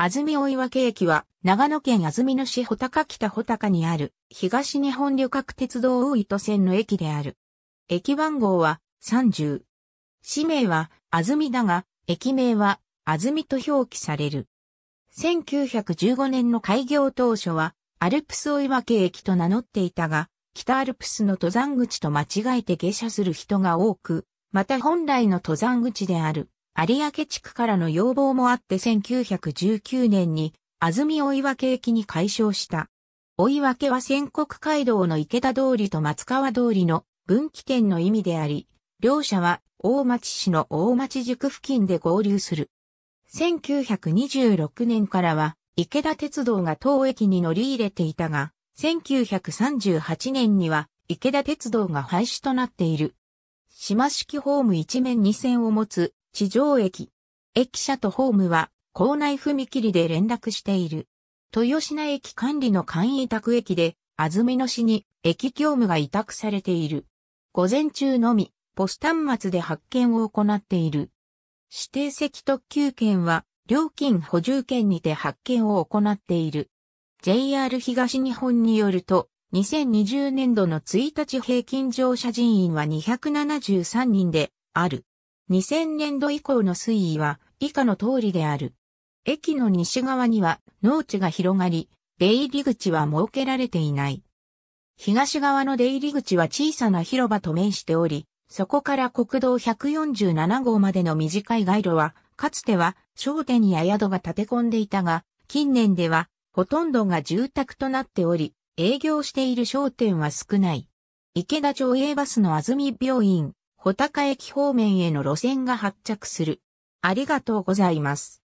安曇大岩駅は、長野県安曇野市穂高北穂高にある、東日本旅客鉄道大糸線の駅である。駅番号は30。市名は安曇だが、駅名は安曇と表記される。1915年の開業当初は、アルプス大岩駅と名乗っていたが、北アルプスの登山口と間違えて下車する人が多く、また本来の登山口である有明地区からの要望もあって1919年に安住追分駅に解消した。追分は戦国街道の池田通りと松川通りの分岐点の意味であり、両者は大町市の大町宿付近で合流する。1926年からは池田鉄道が当駅に乗り入れていたが、1938年には池田鉄道が廃止となっている。島式ホーム一面二線を持つ地上駅。駅舎とホームは校内踏切で連絡している。豊品駅管理の簡易委託駅で、安曇野市に駅業務が委託されている。午前中のみ、ポス端末で発券を行っている。指定席特急券は、料金補充券にて発券を行っている。JR 東日本によると、2020年度の1日平均乗車人員は273人である。2000年度以降の推移は以下の通りである。駅の西側には農地が広がり、出入り口は設けられていない。東側の出入り口は小さな広場と面しており、そこから国道147号までの短い街路は、かつては商店や宿が建て込んでいたが、近年ではほとんどが住宅となっており、営業している商店は少ない。池田町営バスの安住病院、穂高駅方面への路線が発着する。ありがとうございます。